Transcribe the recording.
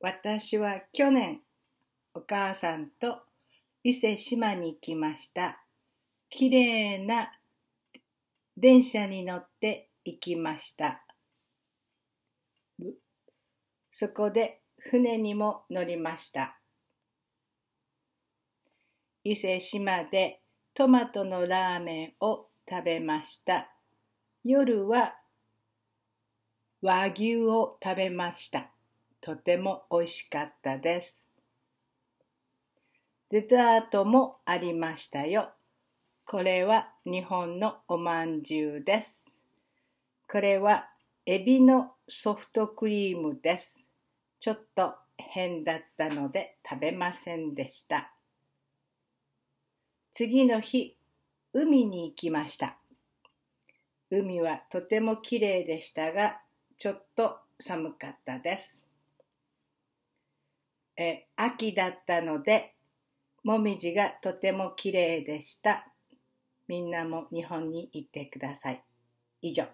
私は去年、お母さんと伊勢志摩に来ました。きれいな電車に乗って行きました。そこで船にも乗りました。伊勢志摩でトマトのラーメンを食べました。夜は和牛を食べました。とても美味しかったです。デザートもありましたよ。これは日本のおまんじゅうです。これはエビのソフトクリームです。ちょっと変だったので食べませんでした。次の日、海に行きました。海はとてもきれいでしたが、ちょっと寒かったです。え秋だったので、もみじがとても綺麗でした。みんなも日本に行ってください。以上。